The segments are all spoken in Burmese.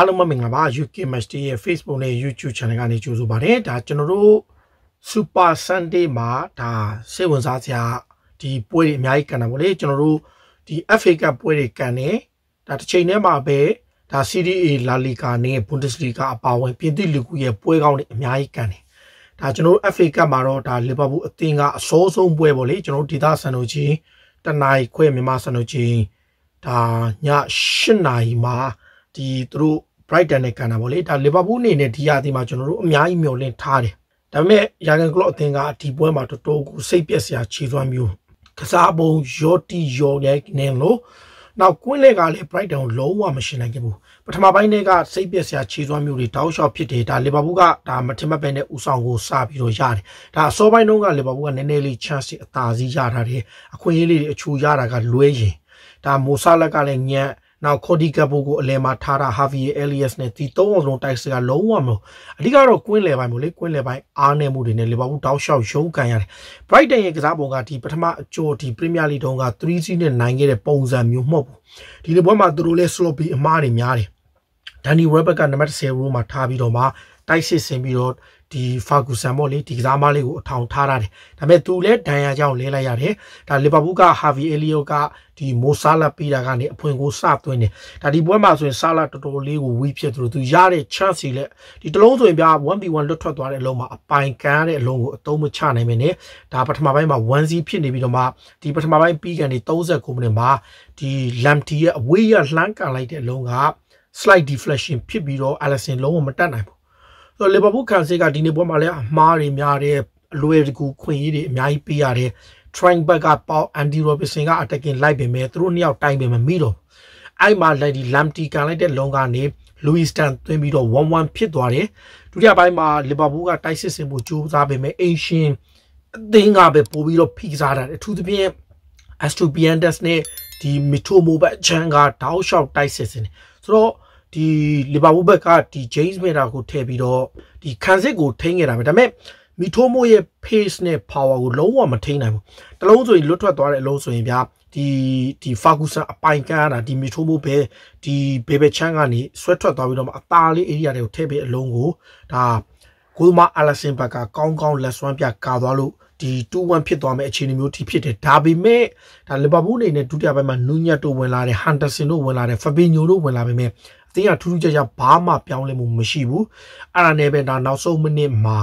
အားလုံးမင်္ဂလာပါ UK Master ရဲ့ Facebook နဲ့ YouTube Channel ကနေကြိုဆိုပါတယ်ဒါကျွန်တော်တို့ Super Sunday မှာဒါစိတ်ဝင်စားစရာဒီပွဲတွေအများကြီးကန်တာပေါ့လေကျွန်တော်တို့ဒီ FA Cup ပွဲတွေကန်နေဒါတစ်ချိန်တည်းမှာပဲဒါ Serie A La Liga နဲ့ Bundesliga အပါအဝင်ပြင်သစ်လူကူရဲ့ပွဲကောင်းတွေအများကြီးကန်တယ်ဒါကျွန်တော်တို့ FA Cup မှာတော့ဒါ Liverpool အသင်းကအစိုးဆုံးပွဲပေါ့လေကျွန်တော်တို့ဒေသစံတော်ချင်းတနင်္လာခွဲမြန်မာစံတော်ချင်းဒါည8နာရီမှာဒီသူတို့ Brighton နဲ့ကန်တာပေါ့လေဒါ Liverpool အနေနဲ့ဒီရာသီမှာကျွန်တော်တို့အများကြီးမျှော်လင့်ထားတယ်ဒါပေမဲ့ Jurgen Klopp အသင်းကဒီပွဲမှာတော်တော်ကိုစိတ်ပျက်စရာခြေသွမ်းမျိုးကစားပုံရော်တီရော်ရဲ့နင်းလို့နောက်ကွင်းလက်ကလည်း Brighton ကိုလုံးဝမရှင်နိုင်ခဲ့ဘူးပထမပိုင်းတည်းကစိတ်ပျက်စရာခြေစွမ်းမျိုးတွေတောက်လျှောက်ဖြစ်တယ်ဒါ Liverpool ကဒါမထင်မှတ်ပဲနဲ့ဦးဆောင်ကိုစပြီးတော့ရတယ်ဒါအစောပိုင်းတုန်းက Liverpool ကနည်းနည်းလေး chance တွေအသာစီးရထားတယ်အခွင့်အရေးလေးတွေအချိုးရတာကလွဲရင်ဒါမိုဆာလက်ကလည်းညံ့နောက်ကော်ဒီကပိုကိုအလဲမှာထားတာဟာဗီယာအဲလီယက်စ်နဲ့ဒီသုံးအောင်လုံးတိုက်စစ်ကလုံးဝမလို့အဓိကတော့ကွင်းလယ်ပိုင်းမို့လေကွင်းလယ်ပိုင်းအားနည်းမှုတွေနဲ့လီဗာပူးတောက်လျှောက်ရုံးကန်ရတယ် Brighton ရဲ့ကစားပုံကဒီပထမအကျော်ဒီ Premier League တုန်းက3-0နဲ့နိုင်ခဲ့တဲ့ပုံစံမျိုးမဟုတ်ဘူးဒီလိုပွဲမှာသူတို့လဲ sloppy အမှားတွေများတယ် Danny Webber ကနံပါတ်10ရိုးမှာထားပြီးတော့မှတိုက်စစ်ဆင်ပြီးတော့ဒီဖာဂူဆန်ပေါ့လေဒီကစားမလေးကိုအထောင်ထားရတယ်ဒါပေမဲ့သူလည်းဒဏ်ရာကြောင့်လဲလိုက်ရတယ်ဒါလီဗာပူးကဟာဗီအေလီယိုကဒီမိုဆာလာပေးတာကနေအဖွင့်ကိုစသွင်းတယ်ဒါဒီပွဲမှာဆိုရင်ဆာလာတော်တော်လေးကိုဝီးဖြစ်သူသူရတဲ့ chance ကြီးလက်ဒီတလုံးဆိုရင်ပြ 1v1 လွတ်ထွက်သွားတဲ့အလုံးမှာအပိုင်ကန်တဲ့အလုံးကိုအသုံးမချနိုင်မင်းနဲ့ဒါပထမပိုင်းမှာ 1C ဖြစ်နေပြီးတော့မှဒီပထမပိုင်းပြီးကန်နေ39မိနစ်မှာဒီ Lamptey ရဲ့အဝေးရလှမ်းကန်လိုက်တဲ့အလုံးက slide deflection ဖြစ်ပြီးတော့ Allison လုံးဝမတက်နိုင်ဘူးလီဗာပူးကန်ဆယ်ကဒီနေ့ပွဲမှာလည်းအမှားတွေများတယ်အလွယ်တကူခွင့်ရတွေအများကြီးပေးရတယ် trying back ကပေါအန်ဒီရိုဘစ်ဆင်က attacking လိုက်ပင်မဲ့သူတို့နှစ်ယောက်တိုင်ပင်မမိတော့အဲ့မှာလိုက်ဒီလမ်တီကန်လိုက်တဲ့လုံကနေလူးစ်တန်သွင်းပြီးတော့1-1ဖြစ်သွားတယ်ဒုတိယပိုင်းမှာလီဗာပူးကတိုက်စစ်ဆင်ဖို့ကြိုးစားပေမဲ့အင်ရှင်အသင်းကပဲပို့ပြီးတော့ဖိစားတာအထူးသဖြင့် Astrobiandas နဲ့ဒီ Mitomo ဘက်ချန်ကတောက်လျှောက်တိုက်စစ်ဆင်တယ်ဆိုတော့ဒီလီဗာပူးဘက်ကဒီ James Miller ကိုထည့်ပြီးတော့ဒီခံစစ်ကို ထိန်းခဲ့တာပဲဒါပေမဲ့မီထိုမိုရဲ့ pace နဲ့ power ကိုလုံးဝမထိန်းနိုင်ဘူးတလုံးဆိုရင်လွတ်ထွက်သွားတဲ့အလုံးဆိုရင်ဗျာဒီဒီ Ferguson အပိုင်ကရတာဒီမီထိုမိုပဲဒီ Bebe Chan ကနေဆွဲထွက်သွားပြီးတော့မှအသားလေး area တွေကိုထည့်ပြီးအလုံးကိုဒါဂိုမာအလက်ဆင်ဘက်ကကောင်းကောင်းလက်စွမ်းပြကာသွားလို့ဒီ2-1ဖြစ်သွားမယ့်အခြေအနေမျိုးထိဖြစ်တယ်ဒါပေမဲ့ဒါလီဗာပူးအနေနဲ့ဒုတိယပိုင်းမှာနူညက်တို့ဝင်လာတယ်ဟန်ဒါဆင်တို့ဝင်လာတယ်ဖာဘီညိုတို့ဝင်လာပေမဲ့အသင်းကထူးထူးခြားခြားဘာမှပြောင်းလဲမှုမရှိဘူးအဲ့ဒါနဲ့ပဲဒါနောက်ဆုံးမိနစ်မှာ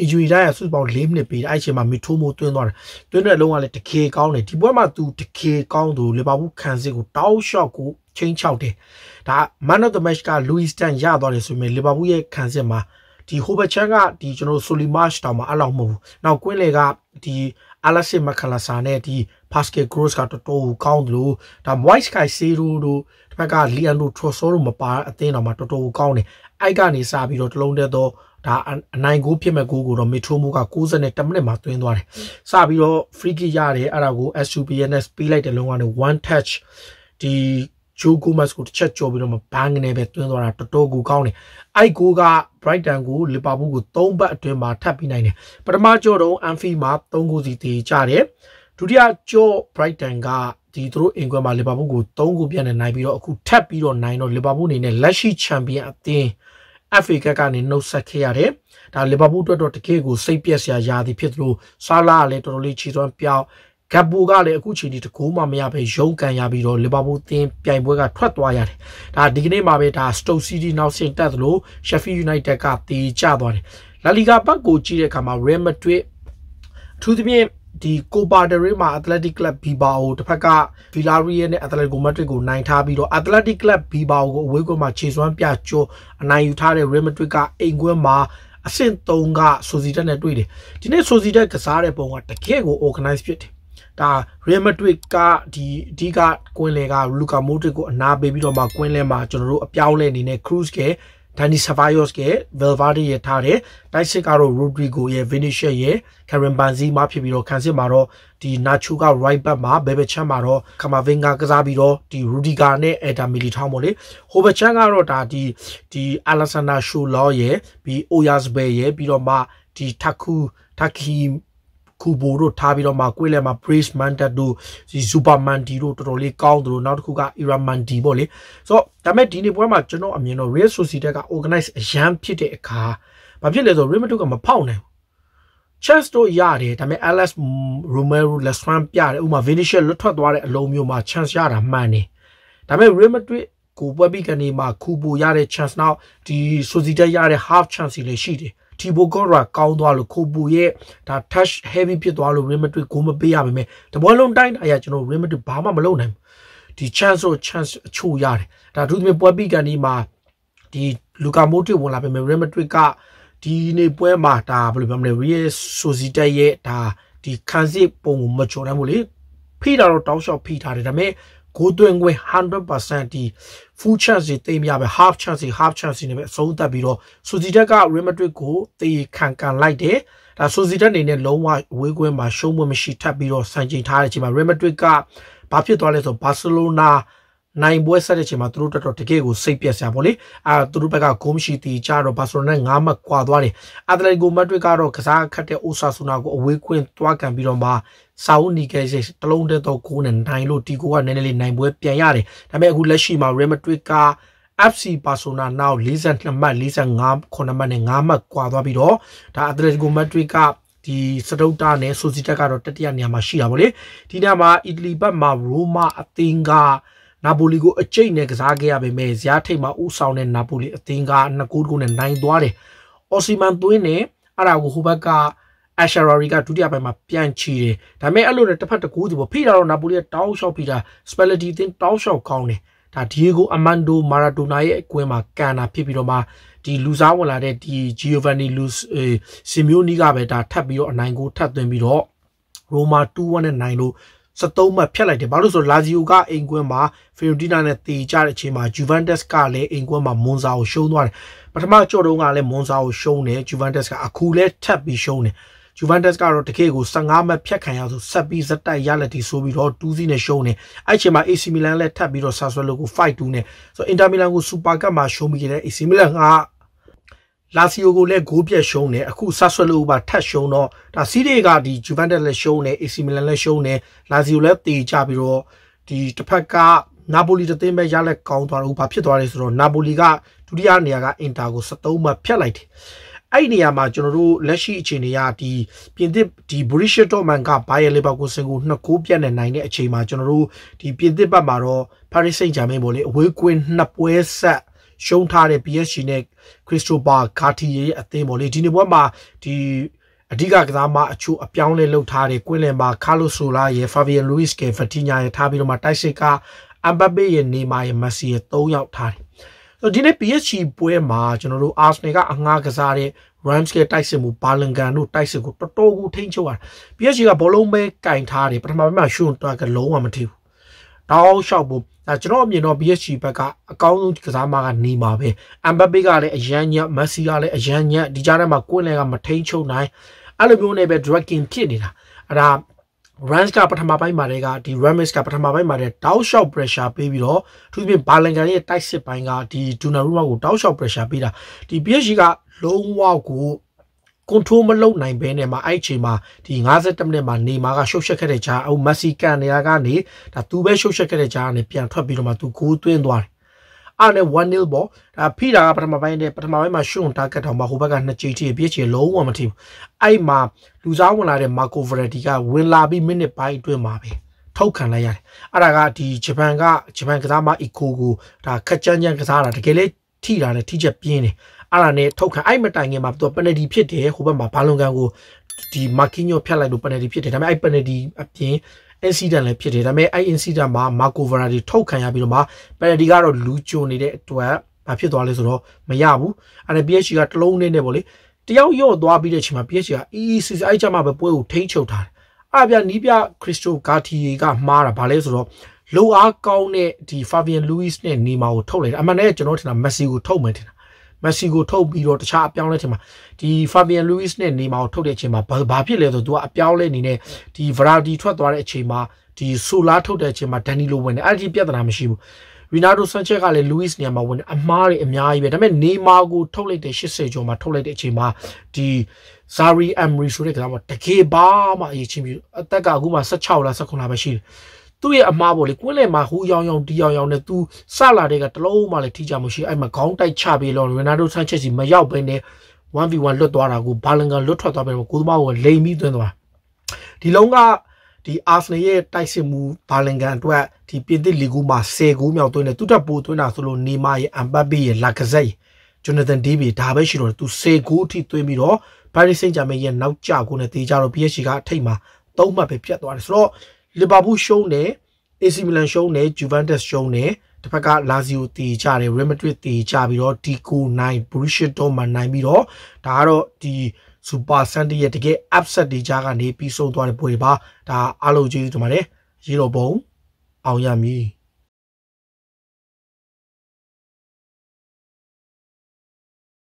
အယူရီတိုင်းကစုပေါင်း၄မိနစ်ပေးတယ်အဲ့ချိန်မှာမီထိုးမိုးတွင်းသွားတယ်တွင်းတဲ့အလုံးကလည်းတခေကောင်းတယ်ဒီပွဲမှာသူတခေကောင်းသူလီဗာပူးခံစစ်ကိုတောက်လျှောက်ကိုချင်းချောက်တယ်ဒါ man of the match က Louis Stan ရသွားတယ်ဆိုပေမဲ့လီဗာပူးရဲ့ခံစစ်မှာဒီဟိုဘချန်ကဒီကျွန်တော်တို့ဆိုလီမတ်တောင်မှာအဲ့လောက်မဟုတ်ဘူးနောက်ကွင်းလေကဒီအလက်စစ်မခလာဆာနဲ့ဒီ Pascal Gross ကတော်တော် ကောင်းတယ်လို့ဒါ White Sky Zero တို့တစ်ဖက်ကလီအန်လိုထရိုဆောတို့မပါအသင်းတော်မှာတော်တော်ကောင်းတယ်အိုက်ကနေစပြီးတော့တလုံးတည်းသောဒါအနိုင်ကိုဖြစ်မဲ့ကိုကိုတော့မီထရိုမိုက62မိနစ်မှာသွင်းသွားတယ်စပြီးတော့ free kick ရတယ်အဲ့ဒါကို SUPNS ပေးလိုက်တဲ့လုံးကနေ one touch ဒီဂျိုဂိုမတ်စ်ကိုတစ်ချက်ကျော်ပြီးတော့မှဘန်းကနေပဲတွင်းသွားတာတော်တော်ကိုကောင်းတယ်။အိုက်ကိုက Brighton ကို Liverpool ကို၃ဘတ်အတွင်းမှာထပ်ပြီးနိုင်တယ်။ပထမကျော်တော့ Anfield မှာ၃ဂိုးစီတည်ကြတယ်။ဒုတိယကျော် Brighton ကဒီသူတို့အင်ကွဲမှာလီဗာပူးကို3ခုပြန်နဲ့နိုင်ပြီးတော့အခုထပ်ပြီးတော့နိုင်တော့လီဗာပူးအနေနဲ့လက်ရှိချန်ပီယံအသင်း FA ကကနေနှုတ်ဆက်ခဲ့ရတယ်။ဒါလီဗာပူးအတွက်တော့တကယ့်ကိုစိတ်ပျက်စရာရာသီဖြစ်သလိုဆာလာကလည်းတော်တော်လေးခြေစွမ်းပြောင်းကပ်ပူကလည်းအခုချိန်ဒီတကူမှမရပဲရုံးကန်ရပြီးတော့လီဗာပူးသင်းပြိုင်ပွဲကထွက်သွားရတယ်။ဒါဒီကနေ့မှာပဲဒါစတုတ်စီးတီးနောက်ဆင့်တက်သလိုရှက်ဖီယူနိုက်တက်ကတေးကျသွားတယ်။လာလီဂါဘက်ကိုကြည့်တဲ့အခါမှာ Real Madrid အထူးသဖြင့်ဒီကိုပါတရီမှာ Athletic Club Bilbao တစ်ဖက်က Villarreal နဲ့ Atletico Madrid ကိုနိုင်ထားပြီးတော့ Athletic Club Bilbao ကိုအဝေးကွင်းမှာခြေစွမ်းပြချိုးအနိုင်ယူထားတဲ့ Real Madrid ကအိမ်ကွင်းမှာအဆင့်3ကဆိုစီတက်နဲ့တွေ့တယ်ဒီနေ့ဆိုစီတက်ကစားတဲ့ပုံကတကယ့်ကို organize ဖြစ်တယ်ဒါ Real Madrid ကဒီအဓိကကွင်းလေက Luka Modric ကိုအနာပေးပြီးတော့မှကွင်းလေမှာကျွန်တော်တို့အပြောင်းလဲအနေနဲ့ Cruz ကဒန်နီဆာဗာယော့စ်ရဲ့ Valverde ရထားတယ်တိုက်စစ်ကတော့ Rodrigo ရဲ့ Vinicius ရဲ့ Karen Benzema မှာဖြစ်ပြီးတော့ခံစစ်မှာတော့ဒီ Nacho က right back မှာ Bebe Chan မှာတော့ Camavinga ကစားပြီးတော့ဒီ Rudiger နဲ့ Eder Militao ပေါ့လေ Hobart Chan ကတော့ဒါဒီဒီ Alexander Shaw ရဲ့ပြီး Oyarzabal ရဲ့ပြီးတော့မှဒီ Taku Taki ခုဘိုတို့ထားပြီးတော့မှကွေးလဲမှာ Brace Manta တို့ဒီ Super Manti တို့တော်တော်လေးကောင်းသလိုနောက်တစ်ခုက Era Manti ပေါ့လေဆိုတော့ဒါမဲ့ဒီနေ့ပွဲမှာကျွန်တော်အမြင်တော့ Real Sociedad က organize အရန်ဖြစ်တဲ့အခါဘာဖြစ်လဲဆိုတော့ Real Madrid ကမဖောက်နိုင်ဘူး chance တို့ရတယ်ဒါပေမဲ့ Alex Romero Lesran ပြတယ်ဥမာ Vinicius လွတ်ထွက်သွားတဲ့အလုံးမျိုးမှာ chance ရတာမှန်တယ်ဒါပေမဲ့ Real Madrid ကိုပွဲပြီးကနေမှာခူပူရတဲ့ chance နောက်ဒီ Sociedad ရတဲ့ half chance တွေရှိတယ်တီဘိုကောရာကောင်းသွားလို့ခိုပူရဲ့ဒါ touch heavy ဖြစ်သွားလို့ Real Madrid ဂိုးမပေးရပါမယ်တပွဲလုံးတိုင်းအရာကျွန်တော် Real Madrid ဘာမှမလုပ်နိုင်ဘူးဒီ chance ကို chance အချို့ရတယ်ဒါသူသမီးပွဲပြီးကန်ဒီမှာဒီလူကာမိုတီဝင်လာပေမဲ့ Real Madrid ကဒီနေ့ပွဲမှာဒါဘယ်လိုပြောမလဲ Real Sociedad ရဲ့ဒါဒီခံစစ်ပုံကိုမချိုနိုင်ဘူးလေဖိတာတော့တောင်းလျှောက်ဖိထားတယ်ဒါပေမဲ့ဂိုးသွင်းခွင့်100%ဒီ full chance တွေသိမရပဲ half chance တွေ half chance တွေနဲ့ပဲအဆုံးသတ်ပြီးတော့ဆိုစီတက်က Real Madrid ကိုသေခံကန်လိုက်တယ်ဒါဆိုစီတက်အနေနဲ့လုံးဝဝေးကွင်းမှာရှုံးမမရှိထပ်ပြီးတော့ဆန်ကျင်ထားတဲ့အချိန်မှာ Real Madrid ကဘာဖြစ်သွားလဲဆိုတော့ Barcelona နိုင်ပွဲဆက်တဲ့ချိန်မှာသူတို့တော်တော်တကယ်ကိုစိတ်ပြက်စရာပေါ့လေအာသူတို့ဘက်ကဂိုးမရှိတီကြတော့ဘာဆိုတော့9မှတ်ကွာသွားတယ်အာတလက်ကိုမက်ဒရစ်ကတော့ကစားခတ်တဲ့အိုဆာဆူနာကိုအဝေးခွင်းသွားကန်ပြီးတော့မှစာဦးနီကဲရဲ့တလုံးတက်တော့ဂိုးနဲ့နိုင်လို့တီကိုကနည်းနည်းလေးနိုင်ပွဲပြန်ရတယ်ဒါပေမဲ့အခုလက်ရှိမှာ Real Madrid က FC Barcelona နောက်42မှတ်45 9မှတ်နဲ့9မှတ်ကွာသွားပြီးတော့ဒါ Atletico Madrid ကဒီစတုတ်တာနဲ့ဆိုစီတက်ကတော့တတိယနေရာမှာရှိတာပေါ့လေဒီနေရာမှာအီတလီဘက်မှာရိုမာအသင်းကနာပိုလီကိုအကျိတ်နဲ့ကစားခဲ့ရပေမဲ့ဇာထိတ်မှာဥဆောင်တဲ့နာပိုလီအသင်းက2ဂိုးကိုနဲ့နိုင်သွားတယ်။အော်စီမန်သွင်းနဲ့အဲ့ဒါကိုဟိုဘက်ကအာရှာရာရီကဒုတိယပိုင်းမှာပြန်ချီတယ်။ဒါပေမဲ့အဲ့လိုနဲ့တစ်ဖက်တစ်ကူးစီပေါ့ဖိတာတော့နာပိုလီကတောင်းလျှောက်ဖိတာစပယ်လတီအသင်းတောင်းလျှောက်ကောင်းတယ်။ဒါဒီယိုဂိုအမန်ဒိုမာရာဒိုနာရဲ့အကွင်းမှာကန်တာဖြစ်ပြီးတော့မှဒီလူစားဝင်လာတဲ့ဒီဂျီယိုဗန်နီလူဆီမီယိုနီကပဲဒါထပ်ပြီးတော့အနိုင်ကိုထပ်သွင်းပြီးတော့ရိုမာ2-1နဲ့နိုင်လို့73မှတ်ဖြတ်လိုက်တယ်ဘာလို့ဆိုလာဇီယိုကအိမ်ကွင်းမှာဖေရိုတီနာနဲ့တေကြတဲ့အချိန်မှာဂျူဗန်တက်စ်ကလည်းအိမ်ကွင်းမှာမွန်ဆာကိုရှုံးသွားတယ်ပထမကြော့တုန်းကလည်းမွန်ဆာကိုရှုံးတယ်ဂျူဗန်တက်စ်ကအခုလည်းထပ်ပြီးရှုံးတယ်ဂျူဗန်တက်စ်ကတော့တခေတ်ကို15မှတ်ဖြတ်ခံရဆိုဆက်ပြီးဇက်တိုက်ရလက်တီဆိုပြီးတော့2စီးနဲ့ရှုံးနေအဲ့ချိန်မှာ AC Milan လည်းထပ်ပြီးတော့ဆာဆွဲလို့ကို5-2နဲ့ဆိုတော့ Inter Milan ကို Super Cup မှာရှုံးပြီးခဲ့တဲ့ AC Milan ကလာစီယိုကိုလည်းဂိုးပြတ်ရှုံးတယ်အခုဆတ်ဆွဲလို့ပါထတ်ရှုံးတော့ဒါစီးတွေကဒီဂျူဗန်တက်လည်းရှုံးတယ်အေစီမီလန်လည်းရှုံးတယ်လာစီယိုလည်းတေချပြီးတော့ဒီတစ်ဖက်ကနာပိုလီတသိမ်းပဲရလက်ကောင်းသွားတော့ဘာဖြစ်သွားလဲဆိုတော့နာပိုလီကဒုတိယနေရာကအင်တာကို73မှဖြတ်လိုက်တယ်အဲ့ဒီနေရာမှာကျွန်တော်တို့လက်ရှိအခြေအနေကဒီပြင်သစ်ဒီ British Dortmund က Bayer Leverkusen ကို2ဂိုးပြတ်နေနိုင်တဲ့အချိန်မှာကျွန်တော်တို့ဒီပြင်သစ်ဘက်မှာတော့ Paris Saint-Germain ပေါ့လေအဝေးကွင်း2ပွဲဆက်ရှုံးထားတဲ့ PSG နဲ့ Cristobal Cartier ရဲ့အသင်းပေါ့လေဒီနေ့ပွဲမှာဒီအဓိကကစားမအချို့အပြောင်းလဲလုပ်ထားတယ်ကွင်းလယ်မှာ Carlos Sola ရဲ့ Fabian Luis ရဲ့ Vitinha ရဲ့ထားပြီးတော့မှတိုက်စစ်ကအမ်ဘပေရဲ့နေမာရဲ့မက်ဆီရဲ့၃ယောက်ထားတယ်ဆိုဒီနေ့ PSG ပွဲမှာကျွန်တော်တို့ Arsenal ကအငှားကစားတဲ့ Rams ကတိုက်စစ်မှု Balangan တို့တိုက်စစ်ကိုတော်တော်ကိုထိန်းချုပ်ရတယ် PSG ကဘောလုံးပဲကင်ထားတယ်ပထမပိုင်းမှာ Shun တော့ကလုံးဝမထိဘူးတောင်းလျှောက်ဖို့ဒါကျွန်တော်အမြင်တော့ PSG ဘက်ကအကောင်းဆုံးကစားမကနေမှာပဲအမ်ဘပ်ပေကလည်းအရန်ညက်မက်ဆီကလည်းအရန်ညက်ဒီကြားထဲမှာကိုင်းလန်ကမထိန်ချုပ်နိုင်အဲ့လိုမျိုးနဲ့ပဲ dragging ဖြစ်နေတာအဲ့ဒါ Rams ကပထမပိုင်းမှာတည်းကဒီ Rams ကပထမပိုင်းမှာတည်းတောက်လျှောက် pressure ပေးပြီးတော့သူပြင် Balangan ရဲ့တိုက်စစ်ပိုင်းကဒီ Donnarumma ကိုတောက်လျှောက် pressure ပေးတာဒီ PSG ကလုံးဝကို control မလုပ်နိုင်ဘဲနဲ့မှအဲ့ချိန်မှာဒီ52မိနစ်မှာနေမာကရှုပ်ရှက်ခဲ့တဲ့ကြားအခုမက်ဆီကန်နေရာကနေဒါသူပဲရှုပ်ရှက်ခဲ့တဲ့ကြားကနေပြန်ထွက်ပြီးတော့မှသူကိုးသွင်းသွားတယ်အားနဲ့1 nil ပေါ့ဒါဖိတာကပထမပိုင်းနဲ့ပထမပိုင်းမှာရှုံတာကတ်တော့မှဟိုဘက်က2ကြိမ်ထိပြည့်ချေလုံးဝမထိဘူးအဲ့မှာလူစားဝင်လာတဲ့ Marco Verratti ကဝင်လာပြီးမိနစ်ပိုင်းအတွင်းမှာပဲထောက်ခံလိုက်ရတယ်အဲ့ဒါကဒီဂျပန်ကဂျပန်ကစားမ Eco ကိုဒါခက်ချမ်းချမ်းကစားတာတကယ်လေထိတာနဲ့ထိချက်ပြင်းတယ်အဲ့ဒါနဲ့ထုတ်ခံအဲ့မတိုင်ခင်မှာသူကပယ်နတီဖြစ်တယ်ဟိုဘက်မှာဘာလွန်ကန်ကိုဒီမာကီညိုဖြတ်လိုက်လို့ပယ်နတီဖြစ်တယ်ဒါပေမဲ့အဲ့ပယ်နတီအပြင် incident လည်းဖြစ်တယ်ဒါပေမဲ့အဲ့ incident မှာ Marco Verratti ထုတ်ခံရပြီးတော့မှ penalty ကတော့လူကျုံနေတဲ့အတွက်ဘာဖြစ်သွားလဲဆိုတော့မရဘူးအဲ့ဒါ PSG ကတလုံးနဲ့နဲ့ပေါ့လေတယောက်ရော့သွားပြီးတဲ့အချိန်မှာ PSG က EEC အဲ့ကြမှာပဲပွဲကိုထိန်းချုပ်ထားတယ်အဲ့ပြနီးပြ Cristo Gatti ကမှားတာဘာလဲဆိုတော့လိုအားကောင်းတဲ့ဒီ Fabian Luis နဲ့နေမာကိုထုတ်လိုက်တာအမှန်တကယ်ကျွန်တော်ထင်တာ Messi ကိုထုတ်မယ်ထင်တာမက်ဆီကိုထုတ်ပြီးတော့တခြားအပြောင်းလဲချိန်မှာဒီဖာဘီယန်လူးစ်နဲ့နေမှာကိုထုတ်တဲ့အချိန်မှာဘာဖြစ်လဲဆိုတော့သူကအပြောင်းလဲအနေနဲ့ဒီဗရာဒီထွက်သွားတဲ့အချိန်မှာဒီဆိုလာထုတ်တဲ့အချိန်မှာဒန်နီလိုဝင်တယ်အဲ့ဒီပြဿနာမရှိဘူးရီနာဒိုဆန်ချက်ကလည်းလူးစ်နေရာမှာဝင်အမားတွေအများကြီးပဲဒါပေမဲ့နေမာကိုထုတ်လိုက်တဲ့80ကျော်မှာထုတ်လိုက်တဲ့အချိန်မှာဒီဇာရီအမ်ရီဆိုတဲ့ကစားမတကယ်ဘာမှအရေးချင်းပြီးအသက်ကအခုမှ16လား18လားပဲရှိတယ်သူ့ရဲ့အမားပေါ့လေကွင်းလယ်မှာဟူယောင်ယောင်ဒီယောင်ယောင်နဲ့သူစလာတဲ့ကတလုံးမှလည်းထိကြမရှိအဲ့မှာခေါင်းတိုက်ချပြီးတော့ရနာဒိုဆန်ချက်စီမရောက်ဘဲနဲ့ 1v1 လွတ်သွားတာကိုဘာလင်ကလွတ်ထွက်သွားပြန်ကိုသမားကလိမ်ပြီးသွင်းသွားဒီလုံးကဒီအာဆနယ်ရဲ့တိုက်စစ်မှုဘာလင်ကန်အတွက်ဒီပြင်သစ်လီဂူမှာ10ဂိုးမြောက်သွင်းတယ်သူတက်ပိုးသွင်းတာဆိုလို့နေမာရဲ့အမ်ပတ်ဘေးရဲ့လာကဇက်ဂျွန်နသန်ဒေးဗီဒါပဲရှိတော့သူ10ဂိုးအထိသွင်းပြီးတော့ပါရီစိန့်ဂျာမဲရဲ့နောက်ကျကိုနဲ့တေးကြတော့ PSG ကအထိတ်မှာ၃မှတ်ပဲပြတ်သွားတယ်ဆိုတော့လီဗာပူးရှုံးတယ် AC မီလန်ရှုံးတယ်ဂျူဗန်တက်စ်ရှုံးတယ်တစ်ဖက်ကလာဇီယိုတည်ကြတယ်ရီမက်ဒရစ်တည်ကြပြီးတော့ဒီကိုနိုင်ဘရူရှစ်တော့မှနိုင်ပြီးတော့ဒါကတော့ဒီစူပါဆန်တီရဲ့တကယ် upset တွေကြားကနေပြီးဆုံးသွားတဲ့ပွဲပါဒါအားလုံးကျေးဇူးတင်ပါတယ်ရေတော်ပုံအောင်ရမည်